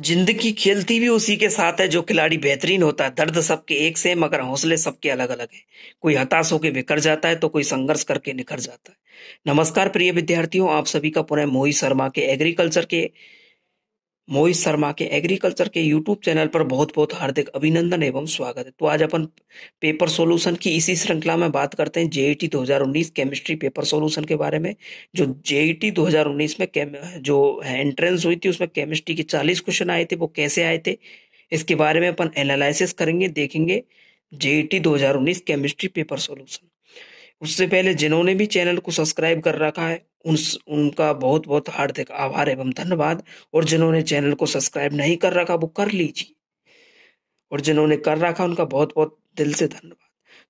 जिंदगी खेलती भी उसी के साथ है जो खिलाड़ी बेहतरीन होता है दर्द सबके एक से मगर हौसले सबके अलग अलग है कोई हताश होकर बिखर जाता है तो कोई संघर्ष करके निखर जाता है नमस्कार प्रिय विद्यार्थियों आप सभी का पुनः मोहित शर्मा के एग्रीकल्चर के मोहित शर्मा के एग्रीकल्चर के यूट्यूब चैनल पर बहुत बहुत हार्दिक अभिनंदन एवं स्वागत है तो आज अपन पेपर सॉल्यूशन की इसी श्रृंखला में बात करते हैं e JET 2019 chemistry paper solution के बारे में जो e जेईटी 2019 में जो एंट्रेंस हुई थी उसमें केमिस्ट्री के 40 क्वेश्चन आए थे वो कैसे आए थे इसके बारे में अपन एनालिसिस करेंगे देखेंगे e JET 2019 chemistry paper solution उससे पहले जिन्होंने भी चैनल को सब्सक्राइब कर रखा है उन उनका बहुत बहुत हार्दिक आभार एवं धन्यवाद और जिन्होंने चैनल को सब्सक्राइब नहीं कर रखा वो कर लीजिए और जिन्होंने कर रखा उनका बहुत बहुत दिल से धन्यवाद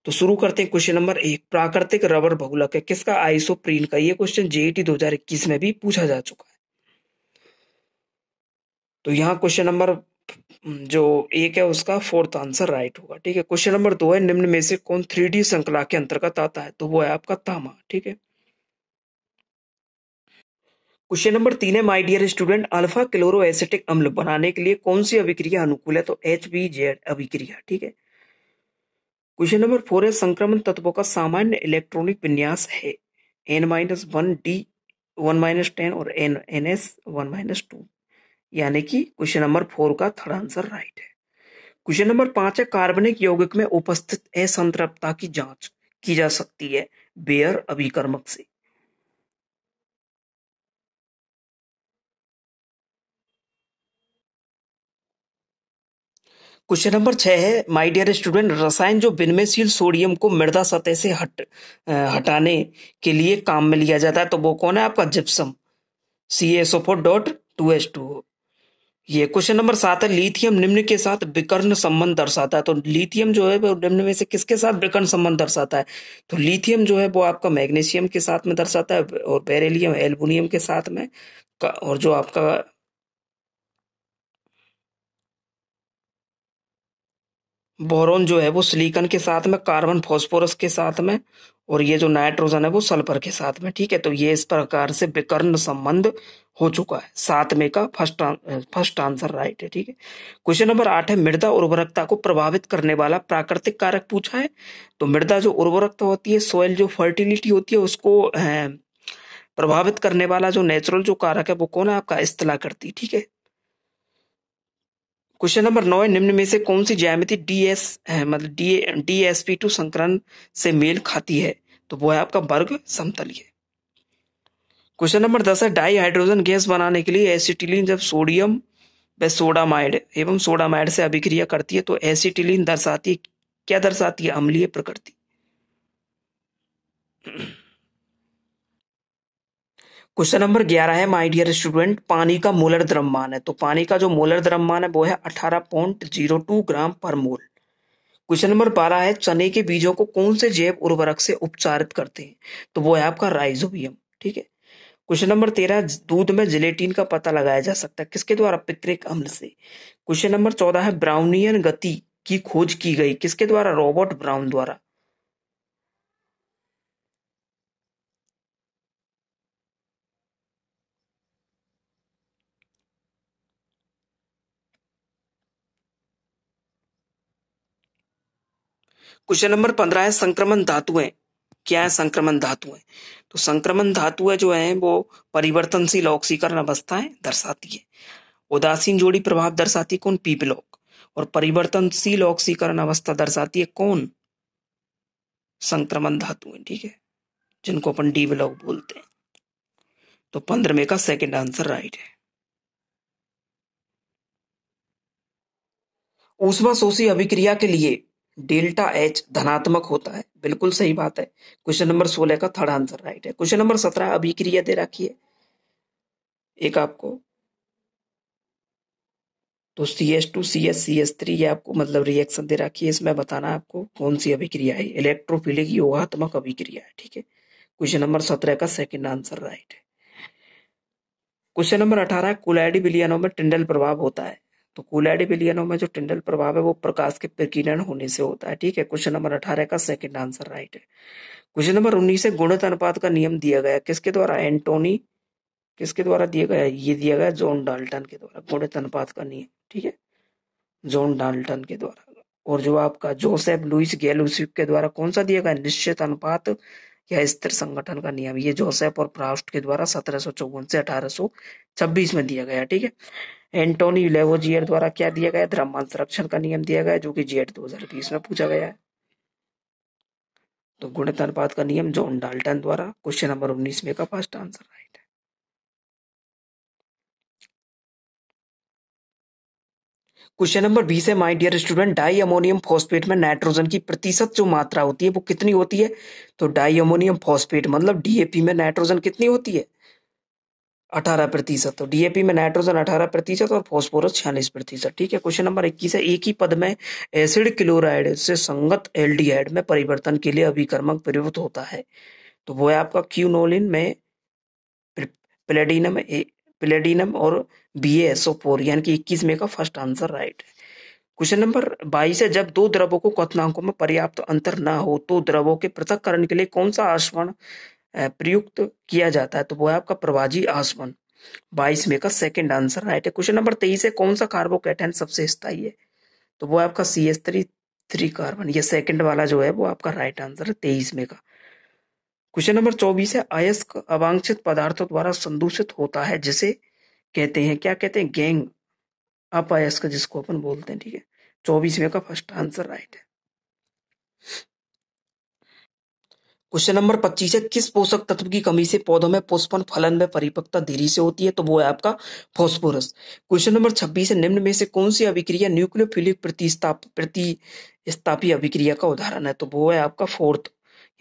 तो शुरू करते हैं क्वेश्चन नंबर एक प्राकृतिक रबर बहुलक है किसका आइसोप्रीन का ये क्वेश्चन जेईटी 2021 में भी पूछा जा चुका है तो यहाँ क्वेश्चन नंबर जो एक है उसका फ़ोर्थ आंसर राइट होगा, ठीक है? क्वेश्चन नंबर दो है निम्न में से कौन थ्री-डी श्रृंखला के अंतर्गत आता है? तो वो है आपका तामा, ठीक है? क्वेश्चन नंबर तीन है my dear student alpha chloro acetic अम्ल बनाने के लिए कौन सी अभिक्रिया अनुकूल है? तो एच बी जेड अभिक्रिया, ठीक है? क्वेश्चन नंबर फोर है संक्रमण तत्वों का सामान्य इलेक्ट्रॉनिक विन्यास है n minus one d one minus ten और n n s one minus two यानी कि क्वेश्चन नंबर फोर का थर्ड आंसर राइट है क्वेश्चन नंबर पांच है कार्बनिक यौगिक में उपस्थित असंतृप्तता की जांच की जा सकती है बेयर अभिकर्मक से क्वेश्चन नंबर छह है माय डियर स्टूडेंट रसायन जो विनमयशील सोडियम को मृदा सतह से हट हटाने के लिए काम में लिया जाता है तो वो कौन है आपका gypsum C S O four dot two S two ये क्वेश्चन नंबर सात है लिथियम निम्न के साथ विकर्ण संबंध दर्शाता है तो लिथियम जो है वो निम्न में से किसके साथ विकर्ण संबंध दर्शाता है तो लिथियम जो है वो आपका मैग्नीशियम के साथ में दर्शाता है और बेरेलियम एल्बुनियम के साथ में और जो आपका बोरोन जो है वो सिलिकन के साथ में कार्बन फॉस्फोरस के साथ में और ये जो नाइट्रोजन है वो सल्फर के साथ में ठीक है तो ये इस प्रकार से विकर्ण संबंध हो चुका है सात में का फर्स्ट फर्स्ट आंसर राइट है ठीक है क्वेश्चन नंबर आठ है मृदा उर्वरकता को प्रभावित करने वाला प्राकृतिक कारक पूछा है तो मृदा जो उर्वरकता होती है सॉइल जो फर्टिलिटी होती है उसको प्रभावित करने वाला जो नेचुरल जो कारक है वो कौन है आपका इस्तला करती ठीक है क्वेश्चन नंबर नौ है निम्न में से कौन सी ज्यामिति डीएस मतलब D D S P two संक्रमण से मेल खाती है तो वो है आपका वर्ग समतलीय क्वेश्चन नंबर दस है डाई हाइड्रोजन गैस बनाने के लिए एसिटिलीन जब सोडियम व सोडामाइड एवं सोडामाइड से अभिक्रिया करती है तो एसिटिलीन दर्शाती है क्या दर्शाती है अम्लीय प्रकृति क्वेश्चन नंबर ग्यारह है माय डियर स्टूडेंट पानी का मोलर द्रव्यमान है तो पानी का जो मोलर द्रव्यमान है वो है अठारह पॉइंट जीरो टू ग्राम पर मोल क्वेश्चन नंबर बारह है चने के बीजों को कौन से जैव उर्वरक से उपचारित करते हैं तो वो है आपका राइजोबियम ठीक है क्वेश्चन नंबर तेरह दूध में जिलेटिन का पता लगाया जा सकता है किसके द्वारा पिक्रिक अम्ल से क्वेश्चन नंबर चौदह है ब्राउनियन गति की खोज की गई किसके द्वारा रॉबर्ट ब्राउन द्वारा क्वेश्चन नंबर पंद्रह है संक्रमण धातुएं क्या है संक्रमण धातुएं तो संक्रमण धातुएं जो है वो परिवर्तनशील ऑक्सीकरण अवस्थाएं दर्शाती है उदासीन जोड़ी प्रभाव दर्शाती है कौन पीपलॉक और परिवर्तनशील ऑक्सीकरण अवस्था दर्शाती है कौन संक्रमण धातुएं ठीक है जिनको अपन डी ब्लॉक बोलते हैं तो पंद्रह का सेकंड आंसर राइट है ऊष्मा शोषी अभिक्रिया के लिए डेल्टा एच धनात्मक होता है बिल्कुल सही बात है क्वेश्चन नंबर सोलह का थर्ड आंसर राइट है क्वेश्चन नंबर सत्रह अभिक्रिया दे रखी है एक आपको तो C S two C S C S three ये आपको मतलब रिएक्शन दे रखी है इसमें बताना आपको कौन सी अभिक्रिया है इलेक्ट्रोफिलिक योगात्मक अभिक्रिया है ठीक है क्वेश्चन नंबर सत्रह का सेकंड आंसर राइट है क्वेश्चन नंबर अठारह कोलाइडी बिलियनों में टिंडल प्रभाव होता है तो कोलाइड विलियनों में जो टिंडल प्रभाव है वो प्रकाश के प्रकीर्णन होने से होता है ठीक है क्वेश्चन नंबर अठारह का सेकंड आंसर राइट है क्वेश्चन नंबर उन्नीस है गुणित अनुपात का नियम दिया गया किसके द्वारा एंटोनी किसके द्वारा दिया गया ये दिया गया जॉन डाल्टन के द्वारा गुणित अनुपात का नियम ठीक है जॉन डाल्टन के द्वारा और जो आपका जोसेफ लुइस गैलुसिक के द्वारा कौन सा दिया गया निश्चित अनुपात या स्थिर संगठन का नियम ये जोसेफ और प्राउस्ट के द्वारा सत्रह से अठारह में दिया गया ठीक है एंटोनी लेवोजियर द्वारा क्या दिया गया द्रव्यमान संरक्षण का नियम दिया गया जो कि जेट 2020 में पूछा गया है तो गुणित अनुपात का नियम जॉन डाल्टन द्वारा क्वेश्चन नंबर 19 में का फर्स्ट आंसर राइट है क्वेश्चन नंबर बीस है my dear student di ammonium phosphate में नाइट्रोजन की प्रतिशत जो मात्रा होती है वो कितनी होती है तो डाई अमोनियम फॉस्फेट मतलब डीएपी में नाइट्रोजन कितनी होती है अठारह प्रतिशत तो डीएपी में नाइट्रोजन अठारह प्रतिशत और फॉस्फोरस छियालीस प्रतिशत ठीक है क्वेश्चन नंबर इक्कीस है एक ही पद में एसिड क्लोराइड से संगत एल्डिहाइड में परिवर्तन के लिए अभिकर्मक प्रयुक्त होता है तो वो है आपका क्यूनोलिन में प्लेडिनम प्लेटिनम और बी एस ओ फोर यानी कि इक्कीस में का फर्स्ट आंसर राइट है क्वेश्चन नंबर बाईस है जब दो द्रवों को कथनांकों में पर्याप्त अंतर ना हो तो द्रवों के पृथककरण के लिए कौन सा आसवन प्रयुक्त किया जाता है तो वो है आपका प्रवाजी आसवन बाईस में का सेकेंड आंसर राइट है क्वेश्चन नंबर तेईस है कौन सा कार्बोकेटन सबसे स्थायी है तो वो आपका C S three three carbon ये सेकेंड वाला जो है वो आपका राइट आंसर है तेईस में का क्वेश्चन नंबर चौबीस है अयस्क अवांछित पदार्थों द्वारा संदूषित होता है जिसे कहते हैं क्या कहते हैं गैंग अपयस्क जिसको अपन बोलते हैं ठीक है चौबीसवें का फर्स्ट आंसर राइट है क्वेश्चन नंबर पच्चीस है किस पोषक तत्व की कमी से पौधों में पुष्पन फलन में परिपक्वता देरी से होती है तो वो है आपका फॉस्फोरस क्वेश्चन नंबर छब्बीस है निम्न में से कौन सी अभिक्रिया न्यूक्लियोफिलिक प्रतिस्थापी अभिक्रिया का उदाहरण है तो वो है आपका फोर्थ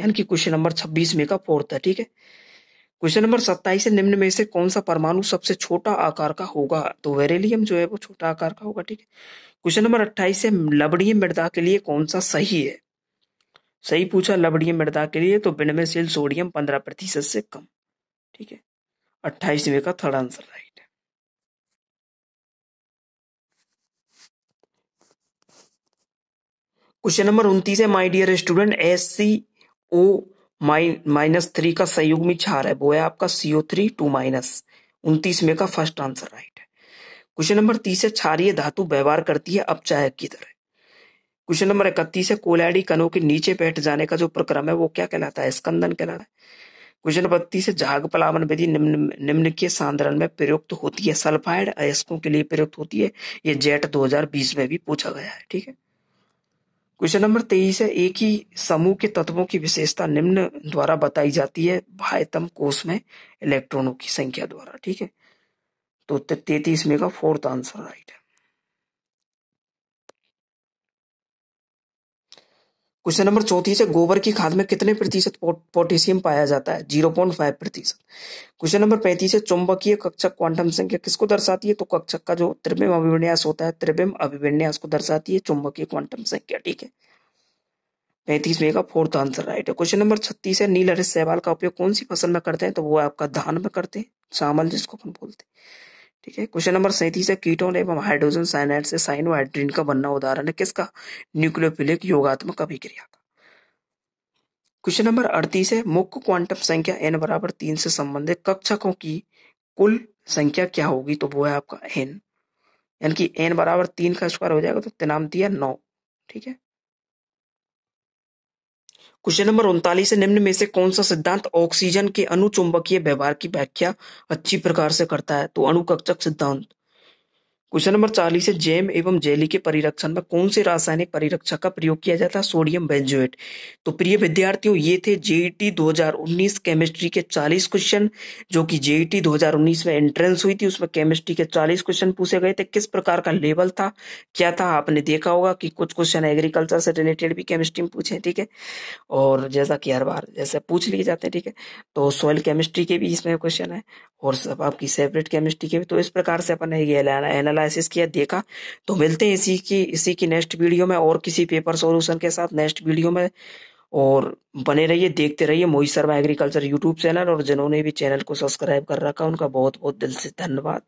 यानी कि क्वेश्चन नंबर 26 में का फोर्थ है ठीक है क्वेश्चन नंबर 27 है निम्न में से कौन सा परमाणु सबसे छोटा आकार का होगा तो वेरेलियम जो है वो छोटा आकार का होगा ठीक है क्वेश्चन नंबर 28 है लबड़ीय मृदा के लिए कौन सा सही है सही पूछा लबड़ीय मृदा के लिए तो विनमेशील सोडियम पंद्रह प्रतिशत से कम ठीक है अट्ठाईसवें का थर्ड आंसर राइट है क्वेश्चन नंबर उन्तीस है my dear student S C O minus three का संयुग में रहा है वो है आपका सीओ थ्री टू माइनस उन्तीस में का फर्स्ट आंसर राइट है क्वेश्चन नंबर तीस है क्षारीय धातु व्यवहार करती है अपचायक की तरह क्वेश्चन नंबर इकतीस है कोलाइडी कनों के नीचे बैठ जाने का जो प्रक्रम है वो क्या कहलाता है स्कंदन कहलाता है क्वेश्चन नंबर बत्तीस है झाग पलावन विधि निम्न निम्न के सांद्रण में प्रयुक्त होती है सल्फाइड अयस्कों के लिए प्रयुक्त होती है ये जेट 2020 में भी पूछा गया है ठीक है क्वेश्चन नंबर तेईस है एक ही समूह के तत्वों की विशेषता निम्न द्वारा बताई जाती है भायतम कोष में इलेक्ट्रॉनों की संख्या द्वारा ठीक है तो तैतीस में का फोर्थ आंसर राइट है क्वेश्चन नंबर चौथी से गोबर की खाद में कितने प्रतिशत पोटेशियम पाया जाता है जीरो पॉइंट फाइव प्रतिशत क्वेश्चन नंबर पैंतीस है चुंबकीय कक्षक क्वांटम संख्या किसको दर्शाती है तो कक्षक का जो त्रिबिम अभिविन्यास होता है त्रिबिम अभिविन्यास को दर्शाती है चुंबकीय क्वांटम संख्या ठीक है पैंतीस में का फोर्थ आंसर राइट है क्वेश्चन नंबर छत्तीस है नील हरित सहवाल का उपयोग कौन सी फसल में करते हैं तो वो आपका धान में करते हैं चावल जिसको हम बोलते हैं ठीक है क्वेश्चन नंबर सैंतीस है कीटोन एवं हाइड्रोजन साइनाइड से साइनोहाइड्रीन का बनना उदाहरण है किसका न्यूक्लियोफिलिक योगात्मक अभिक्रिया का क्वेश्चन नंबर अड़तीस है मुख्य क्वांटम संख्या एन बराबर तीन से संबंधित कक्षकों की कुल संख्या क्या होगी तो वो है आपका एन यानी कि एन बराबर तीन का स्क्वायर हो जाएगा तो तेनाम दिया नौ ठीक है क्वेश्चन नंबर उनतालीस निम्न में से कौन सा सिद्धांत ऑक्सीजन के अनुचुंबकीय व्यवहार की व्याख्या अच्छी प्रकार से करता है तो अनुकक्षक सिद्धांत क्वेश्चन नंबर चालीस है जैम एवं जेली के परिरक्षण में कौन से रासायनिक परिरक्षक का प्रयोग किया जाता है सोडियम बेंजोएट तो प्रिय विद्यार्थियों ये थे जेईटी 2019 केमिस्ट्री के 40 क्वेश्चन जो कि जेईटी 2019 में एंट्रेंस हुई थी उसमें केमिस्ट्री के 40 क्वेश्चन पूछे गए थे किस प्रकार का लेवल था क्या था आपने देखा होगा कि कुछ क्वेश्चन एग्रीकल्चर से रिलेटेड भी केमिस्ट्री में पूछे ठीक है और जैसा कि हर बार जैसे पूछ लिए जाते हैं ठीक है तो सोयल केमिस्ट्री के भी इसमें क्वेश्चन है और सब आपकी सेपरेट केमिस्ट्री के भी तो इस प्रकार से अपन एनालाइज एनालिसिस किया देखा तो मिलते हैं इसी की इसी की नेक्स्ट वीडियो में और किसी पेपर सॉल्यूशन के साथ नेक्स्ट वीडियो में और बने रहिए देखते रहिए Mohit Sharma agriculture YouTube channel और जिन्होंने भी चैनल को सब्सक्राइब कर रखा उनका बहुत बहुत दिल से धन्यवाद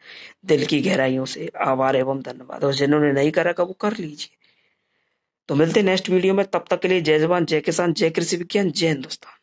दिल की गहराइयों से आभार एवं धन्यवाद और जिन्होंने नहीं कर रखा वो कर लीजिए तो मिलते नेक्स्ट वीडियो में तब तक के लिए जय जवान जय किसान जय कृषि विज्ञान जय हिंदुस्तान